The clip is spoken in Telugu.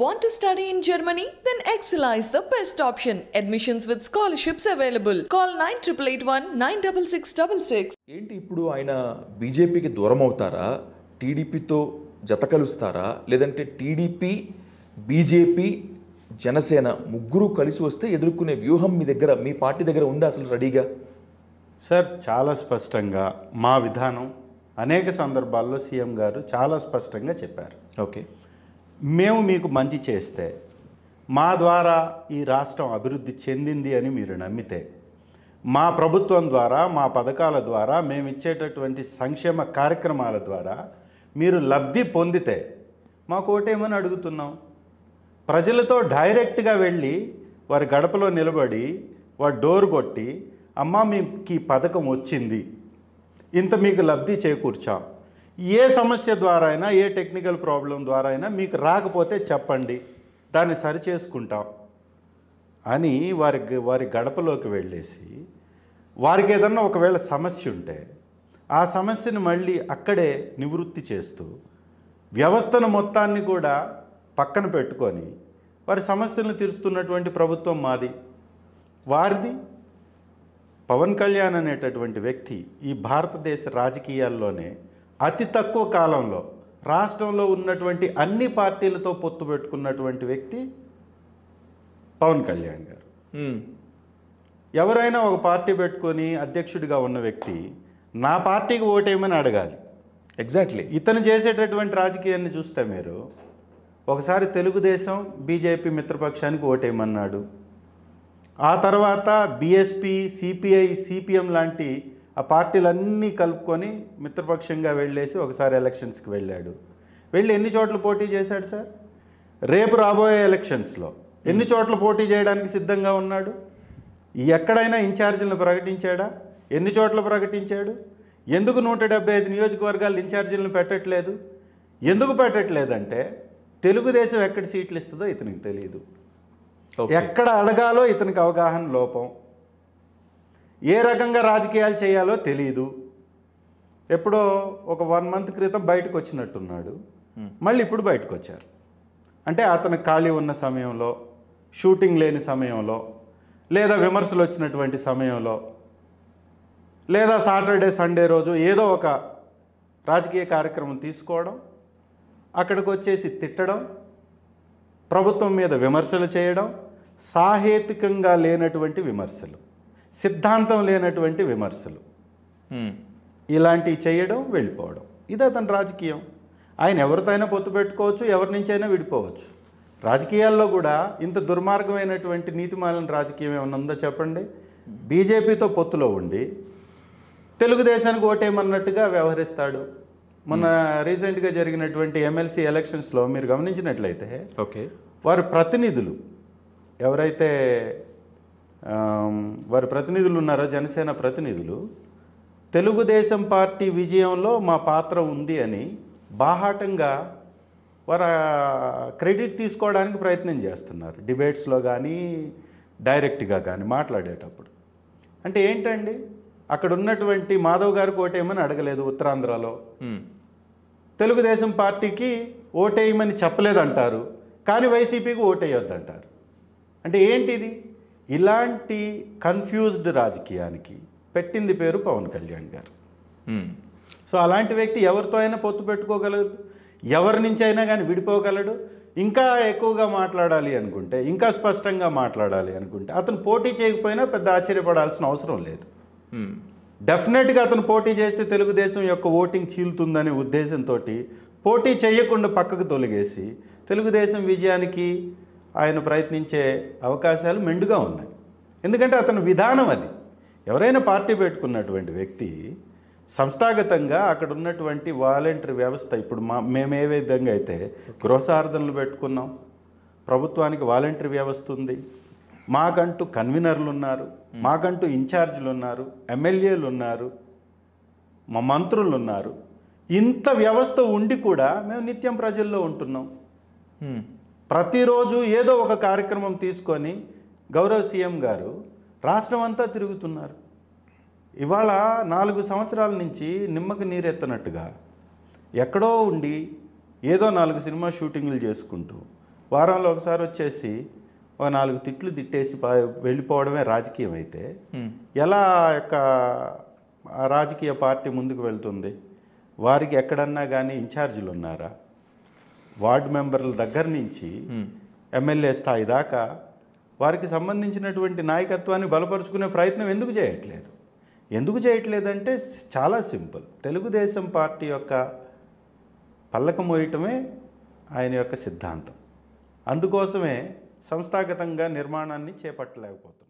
Want to study in Germany? Then Excella is the best option. Admissions with scholarships available. Call 9881-96666. ఏంటి ఇప్పుడు ఆయన బీజేపీకి దూరం అవుతారా టీడీపీతో జత కలుస్తారా లేదంటే టీడీపీ బీజేపీ జనసేన ముగ్గురు కలిసి వస్తే ఎదుర్కొనే వ్యూహం మీ దగ్గర మీ పార్టీ దగ్గర ఉందా అసలు రెడీగా సార్ చాలా స్పష్టంగా మా విధానం అనేక సందర్భాల్లో సీఎం గారు చాలా స్పష్టంగా చెప్పారు ఓకే మేము మీకు మంచి చేస్తే మా ద్వారా ఈ రాష్ట్రం అభివృద్ధి చెందింది అని మీరు నమ్మితే మా ప్రభుత్వం ద్వారా మా పథకాల ద్వారా మేము ఇచ్చేటటువంటి సంక్షేమ కార్యక్రమాల ద్వారా మీరు లబ్ధి పొందితే మాకు ఒకటేమని అడుగుతున్నాం ప్రజలతో డైరెక్ట్గా వెళ్ళి వారి గడపలో నిలబడి వారి డోర్ కొట్టి అమ్మ మీకు ఈ పథకం వచ్చింది ఇంత మీకు లబ్ధి చేకూర్చాం ఏ సమస్య ద్వారా అయినా ఏ టెక్నికల్ ప్రాబ్లం ద్వారా అయినా మీకు రాకపోతే చెప్పండి దాన్ని సరిచేసుకుంటాం అని వారి వారి గడపలోకి వెళ్ళేసి వారికి ఏదన్నా ఒకవేళ సమస్య ఉంటే ఆ సమస్యను మళ్ళీ అక్కడే నివృత్తి చేస్తూ వ్యవస్థను మొత్తాన్ని కూడా పక్కన పెట్టుకొని వారి సమస్యలను తీరుస్తున్నటువంటి ప్రభుత్వం మాది వారిది పవన్ కళ్యాణ్ అనేటటువంటి వ్యక్తి ఈ భారతదేశ రాజకీయాల్లోనే అతి తక్కువ కాలంలో రాష్ట్రంలో ఉన్నటువంటి అన్ని పార్టీలతో పొత్తు పెట్టుకున్నటువంటి వ్యక్తి పవన్ కళ్యాణ్ గారు ఎవరైనా ఒక పార్టీ పెట్టుకొని అధ్యక్షుడిగా ఉన్న వ్యక్తి నా పార్టీకి ఓటేయమని అడగాలి ఎగ్జాక్ట్లీ ఇతను చేసేటటువంటి రాజకీయాన్ని చూస్తే మీరు ఒకసారి తెలుగుదేశం బీజేపీ మిత్రపక్షానికి ఓటేయమన్నాడు ఆ తర్వాత బీఎస్పీ సిపిఐ సిపిఎం లాంటి ఆ పార్టీలన్నీ కలుపుకొని మిత్రపక్షంగా వెళ్ళేసి ఒకసారి ఎలక్షన్స్కి వెళ్ళాడు వెళ్ళి ఎన్ని చోట్ల పోటీ చేశాడు సార్ రేపు రాబోయే ఎలక్షన్స్లో ఎన్ని చోట్ల పోటీ చేయడానికి సిద్ధంగా ఉన్నాడు ఎక్కడైనా ఇన్ఛార్జీలను ప్రకటించాడా ఎన్ని చోట్ల ప్రకటించాడు ఎందుకు నూట డెబ్బై ఐదు నియోజకవర్గాలు ఇన్ఛార్జీలను పెట్టట్లేదు ఎందుకు పెట్టట్లేదంటే తెలుగుదేశం ఎక్కడ సీట్లు ఇస్తుందో ఇతనికి తెలియదు ఎక్కడ అడగాలో ఇతనికి అవగాహన లోపం ఏ రకంగా రాజకీయాలు చేయాలో తెలియదు ఎప్పుడో ఒక వన్ మంత్ క్రితం బయటకు వచ్చినట్టున్నాడు hmm. మళ్ళీ ఇప్పుడు బయటకు వచ్చారు అంటే అతను ఖాళీ ఉన్న సమయంలో షూటింగ్ లేని సమయంలో లేదా విమర్శలు వచ్చినటువంటి సమయంలో లేదా సాటర్డే సండే రోజు ఏదో ఒక రాజకీయ కార్యక్రమం తీసుకోవడం అక్కడికి వచ్చేసి తిట్టడం ప్రభుత్వం మీద విమర్శలు చేయడం సాహేతికంగా లేనటువంటి విమర్శలు సిద్ధాంతం లేనటువంటి విమర్శలు ఇలాంటివి చేయడం వెళ్ళిపోవడం ఇది అతని రాజకీయం ఆయన ఎవరితోనైనా పొత్తు పెట్టుకోవచ్చు ఎవరి నుంచైనా విడిపోవచ్చు రాజకీయాల్లో కూడా ఇంత దుర్మార్గమైనటువంటి నీతిమాలిన రాజకీయం ఏమైనా ఉందో చెప్పండి బీజేపీతో పొత్తులో ఉండి తెలుగుదేశానికి ఓటేమన్నట్టుగా వ్యవహరిస్తాడు మొన్న రీసెంట్గా జరిగినటువంటి ఎమ్మెల్సీ ఎలక్షన్స్లో మీరు గమనించినట్లయితే ఓకే వారు ప్రతినిధులు ఎవరైతే వారి ప్రతినిధులు ఉన్నారో జనసేన ప్రతినిధులు తెలుగుదేశం పార్టీ విజయంలో మా పాత్ర ఉంది అని బాహాటంగా వారు క్రెడిట్ తీసుకోవడానికి ప్రయత్నం చేస్తున్నారు డిబేట్స్లో కానీ డైరెక్ట్గా కానీ మాట్లాడేటప్పుడు అంటే ఏంటండి అక్కడ ఉన్నటువంటి మాధవ్ గారు ఓటేయమని అడగలేదు ఉత్తరాంధ్రలో తెలుగుదేశం పార్టీకి ఓటేయమని చెప్పలేదంటారు కానీ వైసీపీకి ఓటేయొద్దంటారు అంటే ఏంటిది ఇలాంటి కన్ఫ్యూజ్డ్ రాజకీయానికి పెట్టింది పేరు పవన్ కళ్యాణ్ గారు సో అలాంటి వ్యక్తి ఎవరితో అయినా పొత్తు పెట్టుకోగలడు ఎవరి నుంచి అయినా కానీ విడిపోగలడు ఇంకా ఎక్కువగా మాట్లాడాలి అనుకుంటే ఇంకా స్పష్టంగా మాట్లాడాలి అనుకుంటే అతను పోటీ చేయకపోయినా పెద్ద ఆశ్చర్యపడాల్సిన అవసరం లేదు డెఫినెట్గా అతను పోటీ చేస్తే తెలుగుదేశం యొక్క ఓటింగ్ చీలుతుందనే ఉద్దేశంతో పోటీ చేయకుండా పక్కకు తొలగేసి తెలుగుదేశం విజయానికి ఆయన ప్రయత్నించే అవకాశాలు మెండుగా ఉన్నాయి ఎందుకంటే అతని విధానం అది ఎవరైనా పార్టీ పెట్టుకున్నటువంటి వ్యక్తి సంస్థాగతంగా అక్కడ ఉన్నటువంటి వాలంటరీ వ్యవస్థ ఇప్పుడు మా మేము ఏ విధంగా అయితే గృహసార్థనలు పెట్టుకున్నాం ప్రభుత్వానికి వాలంటరీ వ్యవస్థ ఉంది మాకంటూ కన్వీనర్లు ఉన్నారు మాకంటూ ఇన్ఛార్జీలు ఉన్నారు ఎమ్మెల్యేలు ఉన్నారు మా మంత్రులు ఉన్నారు ఇంత వ్యవస్థ ఉండి కూడా మేము నిత్యం ప్రజల్లో ఉంటున్నాం ప్రతిరోజు ఏదో ఒక కార్యక్రమం తీసుకొని గౌరవ సీఎం గారు రాష్ట్రం అంతా తిరుగుతున్నారు ఇవాళ నాలుగు సంవత్సరాల నుంచి నిమ్మకు నీరెత్తనట్టుగా ఎక్కడో ఉండి ఏదో నాలుగు సినిమా షూటింగ్లు చేసుకుంటూ వారంలో ఒకసారి వచ్చేసి ఒక నాలుగు తిట్లు తిట్టేసి వెళ్ళిపోవడమే రాజకీయం అయితే ఎలా యొక్క రాజకీయ పార్టీ ముందుకు వెళ్తుంది వారికి ఎక్కడన్నా కానీ ఇన్ఛార్జీలు ఉన్నారా వార్డు మెంబర్ల దగ్గర నుంచి ఎమ్మెల్యే స్థాయి దాకా వారికి సంబంధించినటువంటి నాయకత్వాన్ని బలపరుచుకునే ప్రయత్నం ఎందుకు చేయట్లేదు ఎందుకు చేయట్లేదంటే చాలా సింపుల్ తెలుగుదేశం పార్టీ యొక్క పల్లకం మోయటమే ఆయన యొక్క సిద్ధాంతం అందుకోసమే సంస్థాగతంగా నిర్మాణాన్ని చేపట్టలేకపోతుంది